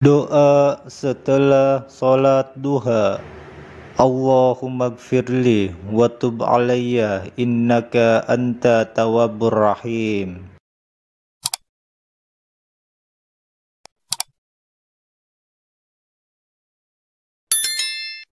Doa setelah solat duha. Allahumma gfirli wa tub alayya innaka anta tawabur rahim.